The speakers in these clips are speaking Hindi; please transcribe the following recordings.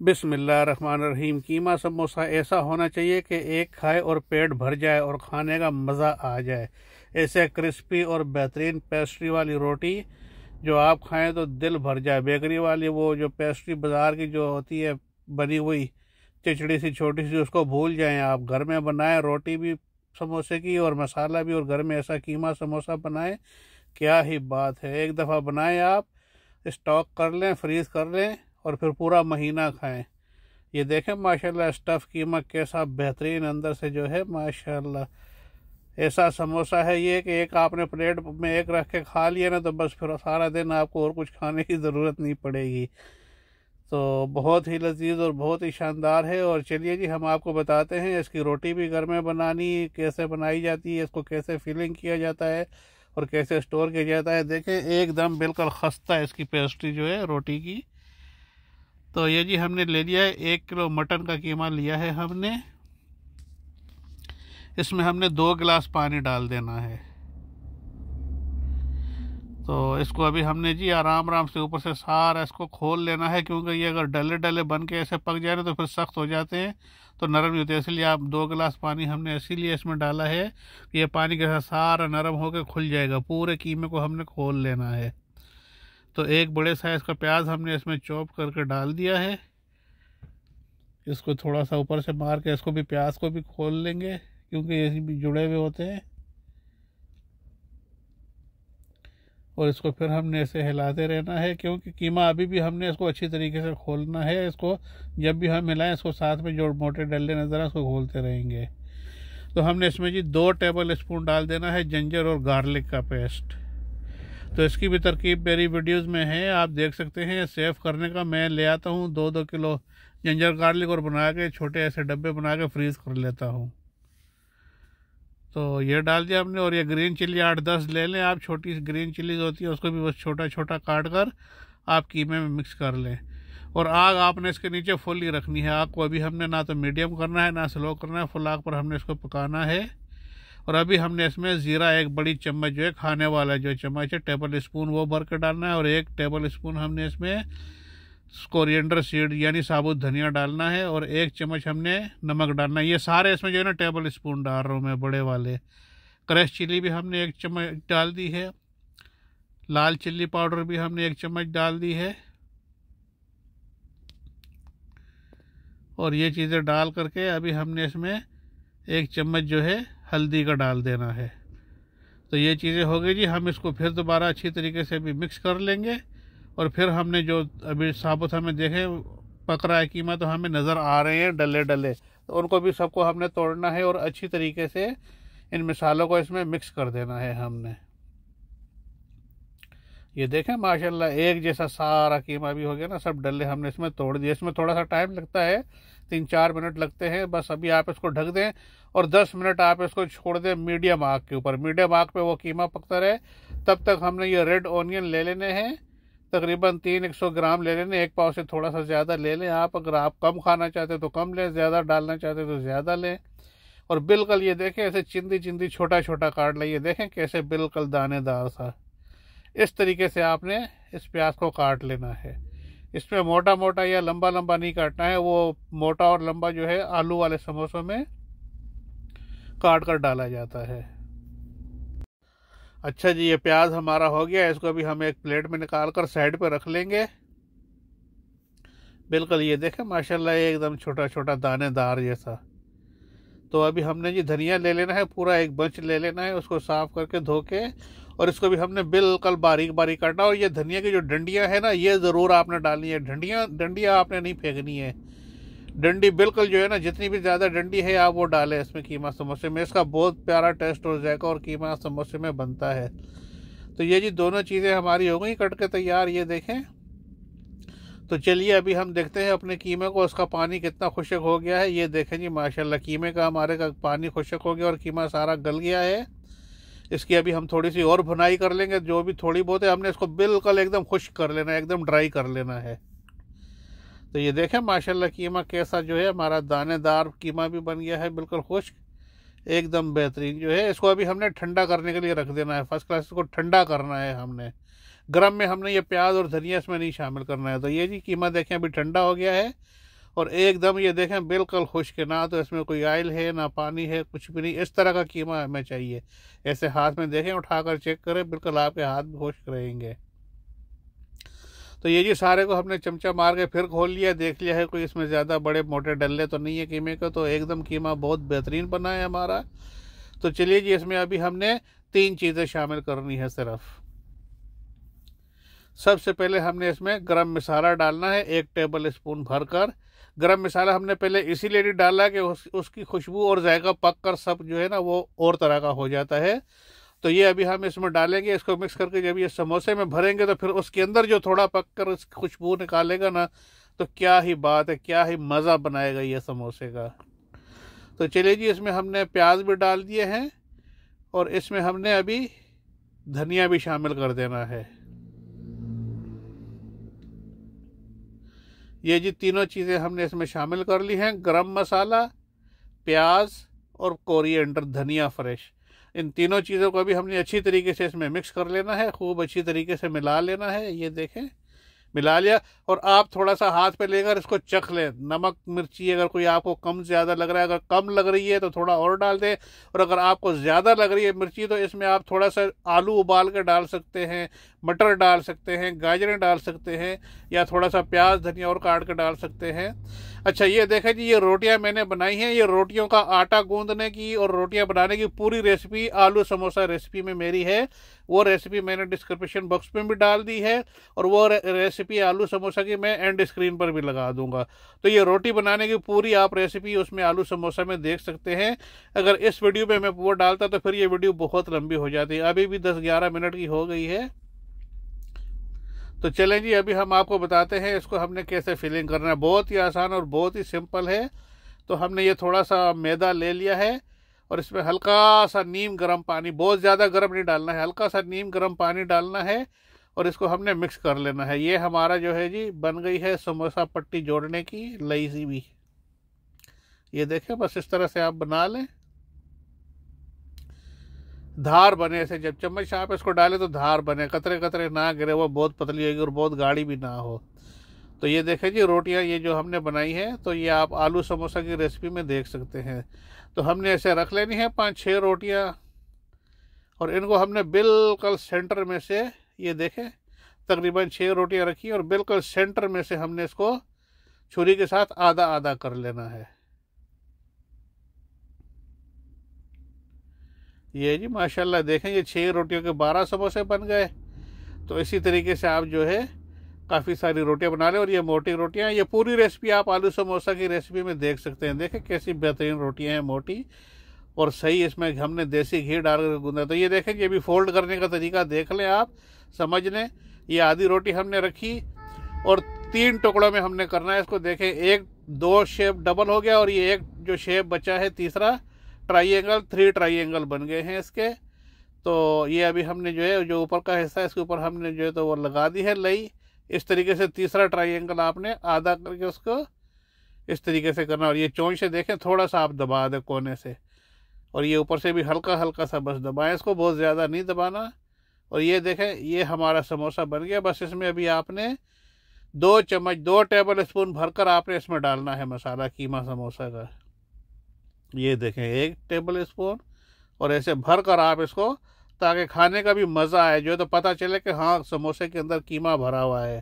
रहीम कीमा समोसा ऐसा होना चाहिए कि एक खाए और पेट भर जाए और खाने का मज़ा आ जाए ऐसे क्रिस्पी और बेहतरीन पेस्ट्री वाली रोटी जो आप खाएं तो दिल भर जाए बेकरी वाली वो जो पेस्ट्री बाज़ार की जो होती है बनी हुई चिचड़ी सी छोटी सी उसको भूल जाएं आप घर में बनाएं रोटी भी समोसे की और मसाला भी और घर में ऐसा कीमा समोसा बनाएं क्या ही बात है एक दफ़ा बनाएं आप स्टॉक कर लें फ्रीज़ कर लें और फिर पूरा महीना खाएं ये देखें माशाल्लाह स्टफ़ कीमत कैसा बेहतरीन अंदर से जो है माशाल्लाह ऐसा समोसा है ये कि एक आपने प्लेट में एक रख के खा लिया ना तो बस फिर सारा दिन आपको और कुछ खाने की ज़रूरत नहीं पड़ेगी तो बहुत ही लजीज और बहुत ही शानदार है और चलिए जी हम आपको बताते हैं इसकी रोटी भी घर में बनानी कैसे बनाई जाती है इसको कैसे फिलिंग किया जाता है और कैसे स्टोर किया जाता है देखें एकदम बिल्कुल खस्ता है इसकी पेस्ट्री जो है रोटी की तो ये जी हमने ले लिया है एक किलो मटन का कीमा लिया है हमने इसमें हमने दो गिलास पानी डाल देना है तो इसको अभी हमने जी आराम आराम से ऊपर से सारा इसको खोल लेना है क्योंकि ये अगर डले डले बन के ऐसे पक जाए ना तो फिर सख्त हो जाते हैं तो नरम नहीं होते इसलिए आप दो गिलास पानी हमने इसीलिए इसमें डाला है कि ये पानी के साथ सारा नरम होकर खुल जाएगा पूरे कीमे को हमने खोल लेना है तो एक बड़े साइज़ का प्याज हमने इसमें चॉप करके डाल दिया है इसको थोड़ा सा ऊपर से मार के इसको भी प्याज को भी खोल लेंगे क्योंकि ये भी जुड़े हुए होते हैं और इसको फिर हमने ऐसे हिलाते रहना है क्योंकि कीमा अभी भी हमने इसको अच्छी तरीके से खोलना है इसको जब भी हम हिलाएं इसको साथ में जोड़ मोटे डल्ले नज़र आए उसको खोलते रहेंगे तो हमने इसमें जी दो टेबल स्पून डाल देना है जंजर और गार्लिक का पेस्ट तो इसकी भी तरकीब मेरी वीडियोस में है आप देख सकते हैं सेव करने का मैं ले आता हूँ दो दो किलो जिंजर गार्लिक और बना के छोटे ऐसे डब्बे बना के फ्रीज़ कर लेता हूँ तो ये डाल दिया आपने और ये ग्रीन चिल्ली आठ दस ले लें आप छोटी ग्रीन चिल्लीज होती है उसको भी बस छोटा छोटा काट कर आप कीमे में मिक्स कर लें और आग आपने इसके नीचे फुल ही रखनी है आग को अभी हमने ना तो मीडियम करना है ना स्लो करना है फुल आग पर हमने इसको पकाना है और अभी हमने इसमें ज़ीरा एक बड़ी चम्मच जो है खाने वाला जो चम्मच है टेबल स्पून वो भर कर डालना है और एक टेबल स्पून हमने इसमें कोरिएंडर सीड यानी साबुत धनिया डालना है और एक चम्मच हमने नमक डालना है ये सारे इसमें जो है ना टेबल स्पून डाल रहा हूँ मैं बड़े वाले क्रश चिली भी हमने एक चम्मच डाल दी है लाल चिल्ली पाउडर भी हमने एक चम्मच डाल दी है और ये चीज़ें डाल करके अभी हमने इसमें एक चम्मच जो है हल्दी का डाल देना है तो ये चीज़ें हो गई जी हम इसको फिर दोबारा अच्छी तरीके से भी मिक्स कर लेंगे और फिर हमने जो अभी साबुत हमें देखे पक रहा है कीमा तो हमें नज़र आ रहे हैं डले डले तो उनको भी सबको हमने तोड़ना है और अच्छी तरीके से इन मिसालों को इसमें मिक्स कर देना है हमने ये देखें माशाल्लाह एक जैसा सारा कीमा भी हो गया ना सब डले हमने इसमें तोड़ दिया इसमें थोड़ा सा टाइम लगता है तीन चार मिनट लगते हैं बस अभी आप इसको ढक दें और दस मिनट आप इसको छोड़ दें मीडियम आग के ऊपर मीडियम आग पे वो कीमा पकता रहे तब तक हमने ये रेड ऑनियन ले लेने हैं तकरीबन तीन एक सौ ग्राम ले लेने एक पाव से थोड़ा सा ज़्यादा ले लें आप अगर आप कम खाना चाहते तो कम लें ज़्यादा डालना चाहते तो ज़्यादा लें और बिल्कुल ये देखें ऐसे चिंदी चिंदी छोटा छोटा काट लें देखें कैसे बिल्कुल दानेदार सा इस तरीके से आपने इस प्याज को काट लेना है इसमें मोटा मोटा या लंबा लंबा नहीं काटना है वो मोटा और लंबा जो है आलू वाले समोसों में काट कर डाला जाता है अच्छा जी ये प्याज हमारा हो गया इसको अभी हम एक प्लेट में निकाल कर साइड पर रख लेंगे बिल्कुल ये देखें माशाल्लाह ये एकदम छोटा छोटा दानेदार जैसा तो अभी हमने जी धनिया ले लेना है पूरा एक बंच ले लेना है उसको साफ़ करके धो के और इसको भी हमने बिल्कुल बारीक बारीक काटा और ये धनिया की जो डंडियाँ हैं ना ये ज़रूर आपने डालनी है डंडियाँ डंडियाँ आपने नहीं फेंकनी है डंडी बिल्कुल जो है ना जितनी भी ज़्यादा डंडी है आप वो डालें इसमें कीमा समोसे में इसका बहुत प्यारा टेस्ट और जायका और कीमा समोसे में बनता है तो ये जी दोनों चीज़ें हमारी हो गई कट के तैयार ये देखें तो चलिए अभी हम देखते हैं अपने कीमे को उसका पानी कितना खुशक हो गया है ये देखें जी माशाल्लाह कीमे का हमारे का पानी खुशक हो गया और कीमा सारा गल गया है इसकी अभी हम थोड़ी सी और भुनाई कर लेंगे जो भी थोड़ी बहुत है हमने इसको बिल्कुल एकदम खुश्क कर लेना है एकदम ड्राई कर लेना है तो ये देखें माशाल्लाह कीमा कैसा जो है हमारा दानेदार कीमा भी बन गया है बिल्कुल खुश्क एकदम बेहतरीन जो है इसको अभी हमने ठंडा करने के लिए रख देना है फर्स्ट क्लास इसको ठंडा करना है हमने गर्म में हमने ये प्याज और धनिया इसमें नहीं शामिल करना है तो ये जी कीमा देखें अभी ठंडा हो गया है और एकदम ये देखें बिल्कुल खुश्क ना तो इसमें कोई आयल है ना पानी है कुछ भी नहीं इस तरह का कीमा हमें चाहिए ऐसे हाथ में देखें उठाकर चेक करें बिल्कुल आपके हाथ भी खुश्क रहेंगे तो ये जी सारे को हमने चमचा मार के फिर खोल लिया देख लिया है कोई इसमें ज़्यादा बड़े मोटे डल्ले तो नहीं है कीमे का तो एकदम कीमा बहुत बेहतरीन बना है हमारा तो चलिए जी इसमें अभी हमने तीन चीज़ें शामिल करनी है सिर्फ सबसे पहले हमने इसमें गरम मसाला डालना है एक टेबल स्पून भर कर गरम मसाला हमने पहले इसीलिए डाला कि उस, उसकी खुशबू और जायका पक कर सब जो है ना वो और तरह का हो जाता है तो ये अभी हम इसमें डालेंगे इसको मिक्स करके जब ये समोसे में भरेंगे तो फिर उसके अंदर जो थोड़ा पक कर खुशबू निकालेगा ना तो क्या ही बात है क्या ही मज़ा बनाएगा ये समोसे का तो चलिए जी इसमें हमने प्याज भी डाल दिए हैं और इसमें हमने अभी धनिया भी शामिल कर देना है ये जी तीनों चीज़ें हमने इसमें शामिल कर ली हैं गरम मसाला प्याज और कोरिएंडर धनिया फ्रेश इन तीनों चीज़ों को भी हमने अच्छी तरीके से इसमें मिक्स कर लेना है खूब अच्छी तरीके से मिला लेना है ये देखें मिला लिया और आप थोड़ा सा हाथ पे लेकर इसको चख लें नमक मिर्ची अगर कोई आपको कम ज़्यादा लग रहा है अगर कम लग रही है तो थोड़ा और डाल दें और अगर आपको ज़्यादा लग रही है मिर्ची तो इसमें आप थोड़ा सा आलू उबाल कर डाल सकते हैं मटर डाल सकते हैं गाजरें डाल सकते हैं या थोड़ा सा प्याज धनिया और काट कर डाल सकते हैं अच्छा ये देखें जी ये रोटियां मैंने बनाई हैं ये रोटियों का आटा गूंदने की और रोटियां बनाने की पूरी रेसिपी आलू समोसा रेसिपी में मेरी है वो रेसिपी मैंने डिस्क्रिप्शन बॉक्स में भी डाल दी है और वो रेसिपी आलू समोसा की मैं एंड स्क्रीन पर भी लगा दूंगा तो ये रोटी बनाने की पूरी आप रेसिपी उसमें आलू समोसा में देख सकते हैं अगर इस वीडियो में मैं वो डालता तो फिर ये वीडियो बहुत लंबी हो जाती अभी भी दस ग्यारह मिनट की हो गई है तो चलें जी अभी हम आपको बताते हैं इसको हमने कैसे फिलिंग करना है बहुत ही आसान और बहुत ही सिंपल है तो हमने ये थोड़ा सा मैदा ले लिया है और इसमें हल्का सा नीम गर्म पानी बहुत ज़्यादा गर्म नहीं डालना है हल्का सा नीम गर्म पानी डालना है और इसको हमने मिक्स कर लेना है ये हमारा जो है जी बन गई है समोसा पट्टी जोड़ने की लई सी भी ये देखें बस इस तरह से आप बना लें धार बने ऐसे जब चम्मच आप इसको डालें तो धार बने कतरे कतरे ना गिरे वो बहुत पतली होगी और बहुत गाढ़ी भी ना हो तो ये देखें जी रोटियां ये जो हमने बनाई हैं तो ये आप आलू समोसा की रेसिपी में देख सकते हैं तो हमने ऐसे रख लेनी है पाँच छः रोटियां और इनको हमने बिल्कुल सेंटर में से ये देखें तकरीबन छः रोटियाँ रखी और बिल्कुल सेंटर में से हमने इसको छुरी के साथ आधा आधा कर लेना है ये जी माशाल्लाह देखें ये छः रोटियों के बारह समोसे बन गए तो इसी तरीके से आप जो है काफ़ी सारी रोटियां बना लें और ये मोटी रोटियां ये पूरी रेसिपी आप आलू समोसा की रेसिपी में देख सकते हैं देखें कैसी बेहतरीन रोटियां हैं मोटी और सही इसमें हमने देसी घी डालकर गूंदा तो ये देखें ये भी फोल्ड करने का तरीका देख लें आप समझ लें ये आधी रोटी हमने रखी और तीन टुकड़ों में हमने करना है इसको देखें एक दो शेप डबल हो गया और ये एक जो शेप बचा है तीसरा ट्राइंगल थ्री ट्राइंगल बन गए हैं इसके तो ये अभी हमने जो है जो ऊपर का हिस्सा है इसके ऊपर हमने जो है तो वो लगा दी है लई इस तरीके से तीसरा ट्राइंगल आपने आधा करके उसको इस तरीके से करना और ये चौंक से देखें थोड़ा सा आप दबा दें कोने से और ये ऊपर से भी हल्का हल्का सा बस दबाएं इसको बहुत ज़्यादा नहीं दबाना और ये देखें ये हमारा समोसा बन गया बस इसमें अभी आपने दो चम्मच दो टेबल स्पून भरकर आपने इसमें डालना है मसाला कीमा समोसा का ये देखें एक टेबल स्पून और ऐसे भर कर आप इसको ताकि खाने का भी मज़ा आए जो तो पता चले कि हाँ समोसे के अंदर कीमा भरा हुआ है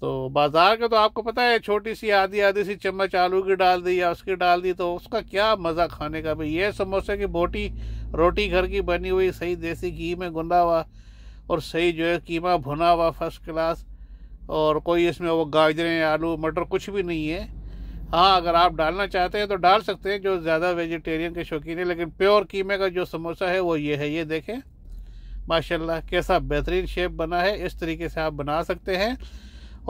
तो बाज़ार के तो आपको पता है छोटी सी आधी आधी सी चम्मच आलू की डाल दी या उसकी डाल दी तो उसका क्या मज़ा खाने का भी ये समोसे की बोटी रोटी घर की बनी हुई सही देसी घी में गुंदा हुआ और सही जो है कीमा भुना हुआ फर्स्ट क्लास और कोई इसमें वो गाजरें आलू मटर कुछ भी नहीं है हाँ अगर आप डालना चाहते हैं तो डाल सकते हैं जो ज़्यादा वेजिटेरियन के शौकीन है लेकिन प्योर कीमे का जो समोसा है वो ये है ये देखें माशाल्लाह कैसा बेहतरीन शेप बना है इस तरीके से आप बना सकते हैं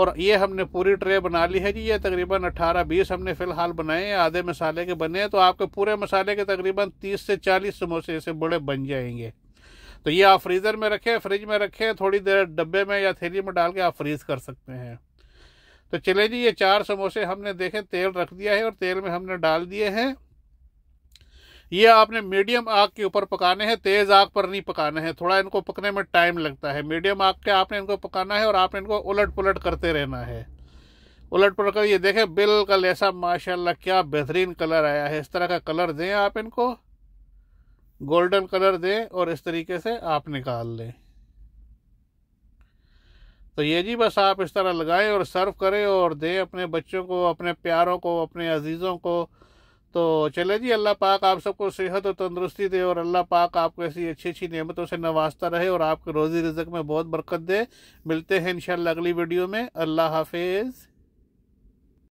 और ये हमने पूरी ट्रे बना ली है जी ये तकरीबन 18-20 हमने फ़िलहाल बनाए हैं आधे मसाले के बने हैं तो आपके पूरे मसाले के तकरीबन 30 से 40 समोसे ऐसे बड़े बन जाएंगे तो ये आप फ्रीज़र में रखें फ्रिज में रखें थोड़ी देर डब्बे में या थैली में डाल के आप फ्रीज़ कर सकते हैं तो चले जी ये चार समोसे हमने देखे तेल रख दिया है और तेल में हमने डाल दिए हैं ये आपने मीडियम आग के ऊपर पकाने हैं तेज़ आग पर नहीं पकाने हैं थोड़ा इनको पकने में टाइम लगता है मीडियम आग के आपने इनको पकाना है और आपने इनको उलट पुलट करते रहना है उलट पुलट कर ये देखें बिल्कुल ऐसा माशाल्लाह क्या बेहतरीन कलर आया है इस तरह का कलर दें आप इनको गोल्डन कलर दें और इस तरीके से आप निकाल लें तो ये जी बस आप इस तरह लगाएं और सर्व करें और दें अपने बच्चों को अपने प्यारों को अपने अजीज़ों को तो चले जी अल्लाह पाक आप सबको सेहत और तंदुरुस्ती दे और अल्लाह पाक आपको ऐसी अच्छी अच्छी नियमतों से नवाजता रहे और आपके रोज़ी रिजक में बहुत बरकत दे मिलते हैं इन अगली वीडियो में अल्लाह हाफिज़